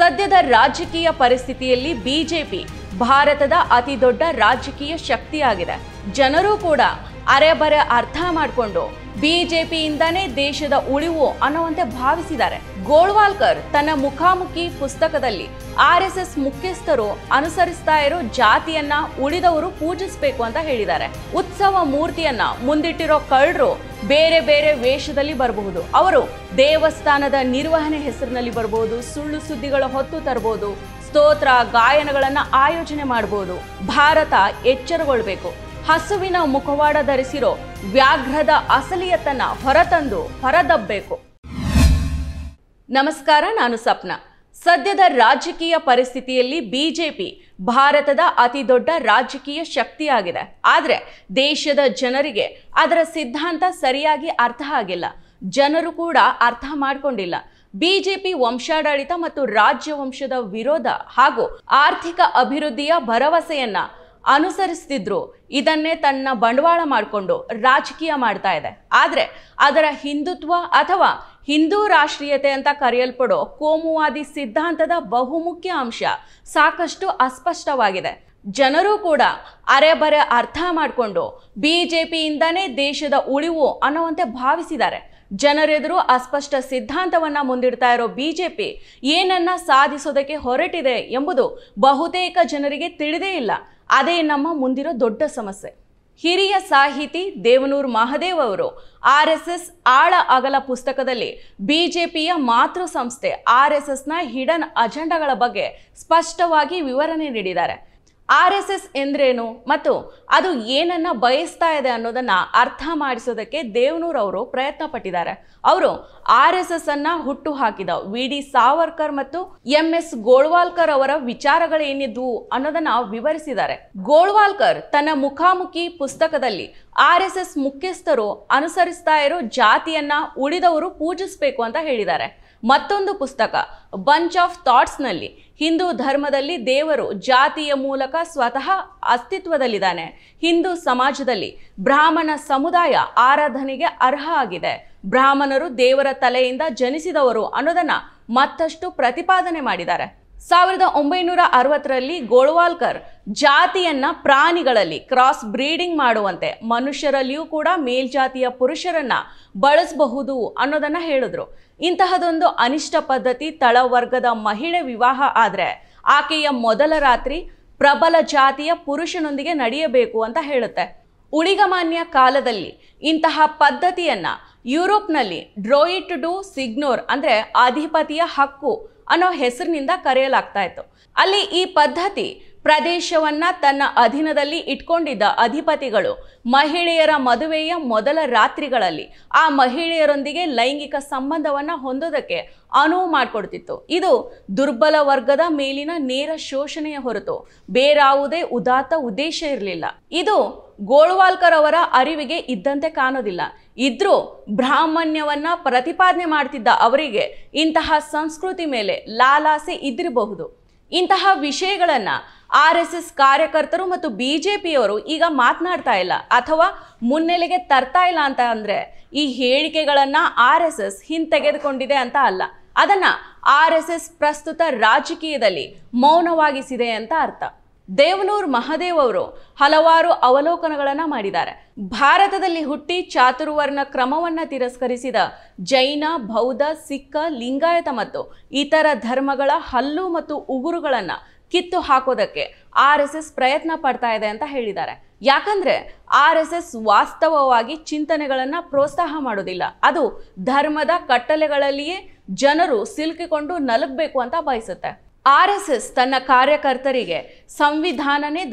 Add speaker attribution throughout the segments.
Speaker 1: ಸದ್ಯದ ರಾಜಕೀಯ ಪರಿಸ್ಥಿತಿಯಲ್ಲಿ ಬಿಜೆಪಿ ಭಾರತದ ದೊಡ್ಡ ರಾಜಕೀಯ ಶಕ್ತಿಯಾಗಿದೆ ಜನರು ಕೂಡ ಅರೆಬರೆ ಅರ್ಥ ಮಾಡಿಕೊಂಡು ಬಿಜೆಪಿಯಿಂದಾನೇ ದೇಶದ ಉಳಿವು ಅನ್ನುವಂತೆ ಭಾವಿಸಿದ್ದಾರೆ ಗೋಳ್ವಾಲ್ಕರ್ ತನ್ನ ಮುಖಾಮುಖಿ ಪುಸ್ತಕದಲ್ಲಿ ಆರ್ ಎಸ್ ಎಸ್ ಮುಖ್ಯಸ್ಥರು ಅನುಸರಿಸ್ತಾ ಇರೋ ಜಾತಿಯನ್ನ ಉಳಿದವರು ಪೂಜಿಸಬೇಕು ಅಂತ ಹೇಳಿದ್ದಾರೆ ಉತ್ಸವ ಮೂರ್ತಿಯನ್ನ ಮುಂದಿಟ್ಟಿರೋ ಕಳ್ಳರು ಬೇರೆ ಬೇರೆ ವೇಷದಲ್ಲಿ ಬರಬಹುದು ಅವರು ದೇವಸ್ಥಾನದ ನಿರ್ವಹಣೆ ಹೆಸರಿನಲ್ಲಿ ಬರಬಹುದು ಸುಳ್ಳು ಸುದ್ದಿಗಳ ಹೊತ್ತು ತರಬಹುದು ಸ್ತೋತ್ರ ಗಾಯನಗಳನ್ನ ಆಯೋಜನೆ ಮಾಡಬಹುದು ಭಾರತ ಎಚ್ಚರಗೊಳ್ಬೇಕು ಹಸುವಿನ ಮುಖವಾಡ ಧರಿಸಿರೋ ವ್ಯಾಘ್ರದ ಅಸಲಿಯತನ ಹೊರತಂದು ಹೊರದಬ್ಬೇಕು ನಮಸ್ಕಾರ ನಾನು ಸಪ್ನ ಸದ್ಯದ ರಾಜಕೀಯ ಪರಿಸ್ಥಿತಿಯಲ್ಲಿ ಬಿಜೆಪಿ ಭಾರತದ ಅತಿ ದೊಡ್ಡ ರಾಜಕೀಯ ಶಕ್ತಿಯಾಗಿದೆ ಆದರೆ ದೇಶದ ಜನರಿಗೆ ಅದರ ಸಿದ್ಧಾಂತ ಸರಿಯಾಗಿ ಅರ್ಥ ಆಗಿಲ್ಲ ಜನರು ಕೂಡ ಅರ್ಥ ಮಾಡಿಕೊಂಡಿಲ್ಲ ಬಿಜೆಪಿ ವಂಶಾಡಳಿತ ಮತ್ತು ರಾಜ್ಯ ವಂಶದ ವಿರೋಧ ಹಾಗೂ ಆರ್ಥಿಕ ಅಭಿವೃದ್ಧಿಯ ಭರವಸೆಯನ್ನು ಅನುಸರಿಸ್ತಿದ್ರು ಇದನ್ನೇ ತನ್ನ ಬಂಡವಾಳ ಮಾಡಿಕೊಂಡು ರಾಜಕೀಯ ಮಾಡ್ತಾ ಇದೆ ಆದರೆ ಅದರ ಹಿಂದುತ್ವ ಅಥವಾ ಹಿಂದೂ ರಾಷ್ಟ್ರೀಯತೆ ಅಂತ ಕರೆಯಲ್ಪಡೋ ಕೋಮುವಾದಿ ಸಿದ್ಧಾಂತದ ಬಹುಮುಖ್ಯ ಅಂಶ ಸಾಕಷ್ಟು ಅಸ್ಪಷ್ಟವಾಗಿದೆ ಜನರು ಕೂಡ ಅರೆ ಬರೆ ಅರ್ಥ ಮಾಡಿಕೊಂಡು ಬಿ ಜೆ ಪಿಯಿಂದನೇ ದೇಶದ ಉಳಿವು ಅನ್ನುವಂತೆ ಭಾವಿಸಿದ್ದಾರೆ ಜನರೆದುರು ಅಸ್ಪಷ್ಟ ಸಿದ್ಧಾಂತವನ್ನು ಮುಂದಿಡ್ತಾ ಇರೋ ಬಿ ಜೆ ಪಿ ಏನನ್ನ ಸಾಧಿಸೋದಕ್ಕೆ ಹೊರಟಿದೆ ಎಂಬುದು ಬಹುತೇಕ ಜನರಿಗೆ ತಿಳಿದೇ ಇಲ್ಲ ಅದೇ ನಮ್ಮ ಮುಂದಿರೋ ದೊಡ್ಡ ಸಮಸ್ಯೆ ಹಿರಿಯ ಸಾಹಿತಿ ದೇವನೂರ್ ಮಹದೇವ್ ಅವರು ಆರ್ ಎಸ್ ಎಸ್ ಆಳ ಅಗಲ ಪುಸ್ತಕದಲ್ಲಿ ಬಿಜೆಪಿಯ ಮಾತೃ ಸಂಸ್ಥೆ ಆರ್ ಎಸ್ ಎಸ್ನ ಹಿಡನ್ ಅಜೆಂಡಾಗಳ ಬಗ್ಗೆ ಸ್ಪಷ್ಟವಾಗಿ ವಿವರಣೆ ನೀಡಿದ್ದಾರೆ ಆರ್ ಎಸ್ ಎಸ್ ಎಂದ್ರೇನು ಮತ್ತು ಅದು ಏನನ್ನ ಬಯಸ್ತಾ ಇದೆ ಅನ್ನೋದನ್ನ ಅರ್ಥ ಮಾಡಿಸೋದಕ್ಕೆ ದೇವನೂರ್ ಅವರು ಪ್ರಯತ್ನ ಪಟ್ಟಿದ್ದಾರೆ ಅವರು ಆರ್ ಎಸ್ ಎಸ್ ಅನ್ನ ಹುಟ್ಟು ಹಾಕಿದ ವಿ ಡಿ ಸಾವರ್ಕರ್ ಮತ್ತು ಎಂ ಎಸ್ ಗೋಳ್ವಾಲ್ಕರ್ ಅವರ ವಿಚಾರಗಳೇನಿದ್ವು ಅನ್ನೋದನ್ನ ವಿವರಿಸಿದ್ದಾರೆ ಗೋಳ್ವಾಲ್ಕರ್ ತನ್ನ ಮುಖಾಮುಖಿ ಪುಸ್ತಕದಲ್ಲಿ ಆರ್ ಎಸ್ ಎಸ್ ಮುಖ್ಯಸ್ಥರು ಅನುಸರಿಸ್ತಾ ಇರೋ ಜಾತಿಯನ್ನ ಉಳಿದವರು ಪೂಜಿಸಬೇಕು ಅಂತ ಹೇಳಿದ್ದಾರೆ ಮತ್ತೊಂದು ಪುಸ್ತಕ ಬಂಚ್ ಆಫ್ ಥಾಟ್ಸ್ನಲ್ಲಿ ಹಿಂದೂ ಧರ್ಮದಲ್ಲಿ ದೇವರು ಜಾತಿಯ ಮೂಲಕ ಸ್ವತಃ ಅಸ್ತಿತ್ವದಲ್ಲಿದ್ದಾನೆ ಹಿಂದೂ ಸಮಾಜದಲ್ಲಿ ಬ್ರಾಹ್ಮಣ ಸಮುದಾಯ ಆರಾಧನೆಗೆ ಅರ್ಹ ಆಗಿದೆ ಬ್ರಾಹ್ಮಣರು ದೇವರ ತಲೆಯಿಂದ ಜನಿಸಿದವರು ಅನ್ನೋದನ್ನು ಮತ್ತಷ್ಟು ಪ್ರತಿಪಾದನೆ ಮಾಡಿದ್ದಾರೆ ಸಾವಿರದ ಒಂಬೈನೂರ ಅರವತ್ತರಲ್ಲಿ ಗೋಳ್ವಾಲ್ಕರ್ ಜಾತಿಯನ್ನ ಪ್ರಾಣಿಗಳಲ್ಲಿ ಕ್ರಾಸ್ ಬ್ರೀಡಿಂಗ್ ಮಾಡುವಂತೆ ಮನುಷ್ಯರಲ್ಲಿಯೂ ಕೂಡ ಮೇಲ್ಜಾತಿಯ ಪುರುಷರನ್ನ ಬಳಸಬಹುದು ಅನ್ನೋದನ್ನ ಹೇಳಿದ್ರು ಇಂತಹದೊಂದು ಅನಿಷ್ಟ ಪದ್ಧತಿ ತಳವರ್ಗದ ಮಹಿಳೆ ವಿವಾಹ ಆದರೆ ಆಕೆಯ ಮೊದಲ ರಾತ್ರಿ ಪ್ರಬಲ ಜಾತಿಯ ಪುರುಷನೊಂದಿಗೆ ನಡೆಯಬೇಕು ಅಂತ ಹೇಳುತ್ತೆ ಉಳಿಗಮಾನ್ಯ ಕಾಲದಲ್ಲಿ ಇಂತಹ ಪದ್ಧತಿಯನ್ನ ಯುರೋಪ್ನಲ್ಲಿ ಡ್ರೋಯಿಟ್ ಡು ಸಿಗ್ನೋರ್ ಅಂದರೆ ಅಧಿಪತಿಯ ಹಕ್ಕು ಅನ್ನೋ ಹೆಸರಿನಿಂದ ಕರೆಯಲಾಗ್ತಾ ಇತ್ತು ಅಲ್ಲಿ ಈ ಪದ್ಧತಿ ಪ್ರದೇಶವನ್ನ ತನ್ನ ಅಧೀನದಲ್ಲಿ ಇಟ್ಕೊಂಡಿದ್ದ ಅಧಿಪತಿಗಳು ಮಹಿಳೆಯರ ಮದುವೆಯ ಮೊದಲ ರಾತ್ರಿಗಳಲ್ಲಿ ಆ ಮಹಿಳೆಯರೊಂದಿಗೆ ಲೈಂಗಿಕ ಸಂಬಂಧವನ್ನ ಹೊಂದೋದಕ್ಕೆ ಅನುವು ಮಾಡಿಕೊಡ್ತಿತ್ತು ಇದು ದುರ್ಬಲ ವರ್ಗದ ಮೇಲಿನ ನೇರ ಶೋಷಣೆಯ ಹೊರತು ಬೇರಾವುದೇ ಉದಾತ್ತ ಉದ್ದೇಶ ಇರಲಿಲ್ಲ ಇದು ಗೋಳ್ವಾಲ್ಕರ್ ಅವರ ಅರಿವಿಗೆ ಇದ್ದಂತೆ ಕಾಣೋದಿಲ್ಲ ಇದ್ರೂ ಬ್ರಾಹ್ಮಣ್ಯವನ್ನ ಪ್ರತಿಪಾದನೆ ಮಾಡ್ತಿದ್ದ ಅವರಿಗೆ ಇಂತಹ ಸಂಸ್ಕೃತಿ ಮೇಲೆ ಲಾಲಾಸೆ ಇದ್ದಿರಬಹುದು ಇಂತಹ ವಿಷಯಗಳನ್ನು ಆರ್ ಎಸ್ ಎಸ್ ಕಾರ್ಯಕರ್ತರು ಮತ್ತು ಪಿಯವರು ಈಗ ಮಾತನಾಡ್ತಾ ಇಲ್ಲ ಅಥವಾ ಮುನ್ನೆಲೆಗೆ ತರ್ತಾ ಇಲ್ಲ ಅಂತ ಅಂದರೆ ಈ ಹೇಳಿಕೆಗಳನ್ನ ಆರ್ ಎಸ್ ಎಸ್ ಹಿಂತೆಗೆದುಕೊಂಡಿದೆ ಅಂತ ಅಲ್ಲ ಅದನ್ನ ಆರ್ ಎಸ್ ಎಸ್ ಪ್ರಸ್ತುತ ರಾಜಕೀಯದಲ್ಲಿ ಮೌನವಾಗಿಸಿದೆ ಅಂತ ಅರ್ಥ ದೇವನೂರ್ ಮಹದೇವ್ ಅವರು ಹಲವಾರು ಅವಲೋಕನಗಳನ್ನು ಮಾಡಿದ್ದಾರೆ ಭಾರತದಲ್ಲಿ ಹುಟ್ಟಿ ಚಾತುರ್ವರ್ಣ ಕ್ರಮವನ್ನು ತಿರಸ್ಕರಿಸಿದ ಜೈನ ಬೌದ್ಧ ಸಿಕ್ಕ ಲಿಂಗಾಯತ ಮತ್ತು ಇತರ ಧರ್ಮಗಳ ಹಲ್ಲು ಮತ್ತು ಉಗುರುಗಳನ್ನು ಕಿತ್ತು ಹಾಕೋದಕ್ಕೆ ಆರ್ ಎಸ್ ಎಸ್ ಪ್ರಯತ್ನ ಪಡ್ತಾ ಇದೆ ಅಂತ ಹೇಳಿದ್ದಾರೆ ಯಾಕಂದ್ರೆ ಆರ್ ಎಸ್ ಎಸ್ ವಾಸ್ತವವಾಗಿ ಚಿಂತನೆಗಳನ್ನು ಪ್ರೋತ್ಸಾಹ ಮಾಡೋದಿಲ್ಲ ಅದು ಧರ್ಮದ ಕಟ್ಟಲೆಗಳಲ್ಲಿಯೇ ಜನರು ಸಿಲುಕಿಕೊಂಡು ನಲುಗಬೇಕು ಅಂತ ಬಯಸುತ್ತೆ ಆರ್ ಎಸ್ ಎಸ್ ತನ್ನ ಕಾರ್ಯಕರ್ತರಿಗೆ ಸಂವಿಧಾನನೇ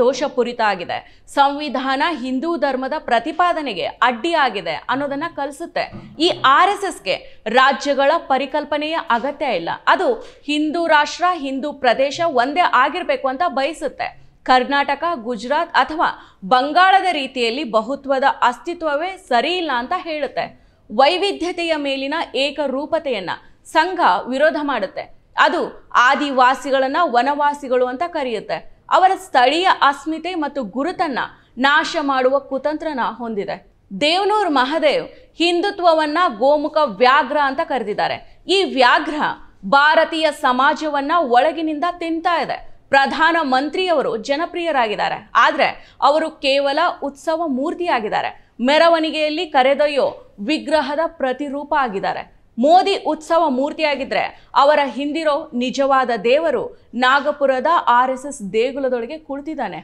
Speaker 1: ಆಗಿದೆ ಸಂವಿಧಾನ ಹಿಂದೂ ಧರ್ಮದ ಪ್ರತಿಪಾದನೆಗೆ ಅಡ್ಡಿಯಾಗಿದೆ ಅನ್ನೋದನ್ನು ಕಲಿಸುತ್ತೆ ಈ ಆರ್ ಎಸ್ ಎಸ್ಗೆ ರಾಜ್ಯಗಳ ಪರಿಕಲ್ಪನೆಯ ಅಗತ್ಯ ಇಲ್ಲ ಅದು ಹಿಂದೂ ರಾಷ್ಟ್ರ ಹಿಂದೂ ಪ್ರದೇಶ ಒಂದೇ ಆಗಿರಬೇಕು ಅಂತ ಬಯಸುತ್ತೆ ಕರ್ನಾಟಕ ಗುಜರಾತ್ ಅಥವಾ ಬಂಗಾಳದ ರೀತಿಯಲ್ಲಿ ಬಹುತ್ವದ ಅಸ್ತಿತ್ವವೇ ಸರಿ ಇಲ್ಲ ಅಂತ ಹೇಳುತ್ತೆ ವೈವಿಧ್ಯತೆಯ ಮೇಲಿನ ಏಕರೂಪತೆಯನ್ನು ಸಂಘ ವಿರೋಧ ಮಾಡುತ್ತೆ ಅದು ಆದಿವಾಸಿಗಳನ್ನ ವನವಾಸಿಗಳು ಅಂತ ಕರೆಯುತ್ತೆ ಅವರ ಸ್ಥಳೀಯ ಅಸ್ಮಿತೆ ಮತ್ತು ಗುರುತನ್ನ ನಾಶ ಮಾಡುವ ಕುತಂತ್ರನ ಹೊಂದಿದೆ ದೇವನೂರ್ ಮಹದೇವ್ ಹಿಂದುತ್ವವನ್ನ ಗೋಮುಖ ವ್ಯಾಘ್ರ ಅಂತ ಕರೆದಿದ್ದಾರೆ ಈ ವ್ಯಾಘ್ರ ಭಾರತೀಯ ಸಮಾಜವನ್ನ ಒಳಗಿನಿಂದ ತಿಂತಾ ಇದೆ ಪ್ರಧಾನ ಮಂತ್ರಿಯವರು ಜನಪ್ರಿಯರಾಗಿದ್ದಾರೆ ಆದರೆ ಅವರು ಕೇವಲ ಉತ್ಸವ ಮೂರ್ತಿಯಾಗಿದ್ದಾರೆ ಮೆರವಣಿಗೆಯಲ್ಲಿ ಕರೆದೊಯ್ಯೋ ವಿಗ್ರಹದ ಪ್ರತಿರೂಪ ಆಗಿದ್ದಾರೆ ಮೋದಿ ಉತ್ಸವ ಮೂರ್ತಿಯಾಗಿದ್ರೆ ಅವರ ಹಿಂದಿರೋ ನಿಜವಾದ ದೇವರು ನಾಗಪುರದ ಆರ್ ಎಸ್ ಎಸ್ ದೇಗುಲದೊಳಗೆ ಕುಳಿತಿದ್ದಾನೆ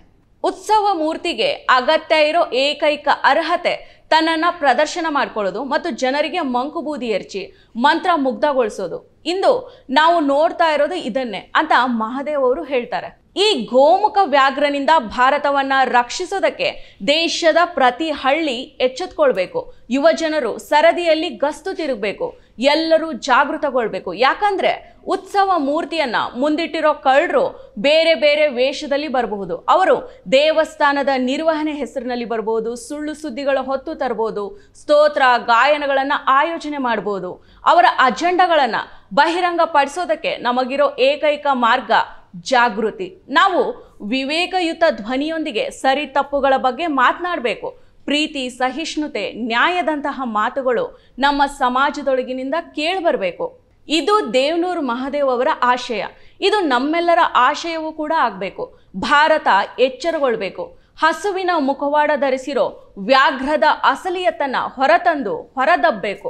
Speaker 1: ಉತ್ಸವ ಮೂರ್ತಿಗೆ ಅಗತ್ಯ ಇರೋ ಏಕೈಕ ಅರ್ಹತೆ ತನ್ನನ್ನು ಪ್ರದರ್ಶನ ಮಾಡ್ಕೊಳ್ಳೋದು ಮತ್ತು ಜನರಿಗೆ ಮಂಕುಬೂದಿ ಎರಚಿ ಮಂತ್ರ ಮುಗ್ಧಗೊಳಿಸೋದು ಇಂದು ನಾವು ನೋಡ್ತಾ ಇರೋದು ಇದನ್ನೇ ಅಂತ ಮಹಾದೇವ್ ಅವರು ಹೇಳ್ತಾರೆ ಈ ಗೋಮುಖ ವ್ಯಾಘ್ರನಿಂದ ಭಾರತವನ್ನ ರಕ್ಷಿಸೋದಕ್ಕೆ ದೇಶದ ಪ್ರತಿ ಹಳ್ಳಿ ಎಚ್ಚೆತ್ಕೊಳ್ಬೇಕು ಯುವ ಜನರು ಸರದಿಯಲ್ಲಿ ಗಸ್ತು ತಿರುಗಬೇಕು ಎಲ್ಲರೂ ಜಾಗೃತಗೊಳ್ಬೇಕು ಯಾಕಂದ್ರೆ ಉತ್ಸವ ಮೂರ್ತಿಯನ್ನ ಮುಂದಿಟ್ಟಿರೋ ಕಳ್ಳರು ಬೇರೆ ಬೇರೆ ವೇಷದಲ್ಲಿ ಬರಬಹುದು ಅವರು ದೇವಸ್ಥಾನದ ನಿರ್ವಹಣೆ ಹೆಸರಿನಲ್ಲಿ ಬರಬಹುದು ಸುಳ್ಳು ಸುದ್ದಿಗಳ ಹೊತ್ತು ತರಬಹುದು ಸ್ತೋತ್ರ ಗಾಯನಗಳನ್ನು ಆಯೋಜನೆ ಮಾಡಬಹುದು ಅವರ ಅಜೆಂಡಗಳನ್ನು ಬಹಿರಂಗ ಪಡಿಸೋದಕ್ಕೆ ನಮಗಿರೋ ಏಕೈಕ ಮಾರ್ಗ ಜಾಗೃತಿ ನಾವು ವಿವೇಕಯುತ ಧ್ವನಿಯೊಂದಿಗೆ ಸರಿ ತಪ್ಪುಗಳ ಬಗ್ಗೆ ಮಾತನಾಡಬೇಕು ಪ್ರೀತಿ ಸಹಿಷ್ಣುತೆ ನ್ಯಾಯದಂತಹ ಮಾತುಗಳು ನಮ್ಮ ಸಮಾಜದೊಳಗಿನಿಂದ ಕೇಳಿಬರಬೇಕು ಇದು ದೇವನೂರು ಮಹಾದೇವ್ ಅವರ ಆಶಯ ಇದು ನಮ್ಮೆಲ್ಲರ ಆಶಯವೂ ಕೂಡ ಆಗಬೇಕು ಭಾರತ ಎಚ್ಚರಗೊಳ್ಬೇಕು ಹಸುವಿನ ಮುಖವಾಡ ಧರಿಸಿರೋ ವ್ಯಾಘ್ರದ ಅಸಲಿಯತನ ಹೊರತಂದು ಹೊರದಬ್ಬಬೇಕು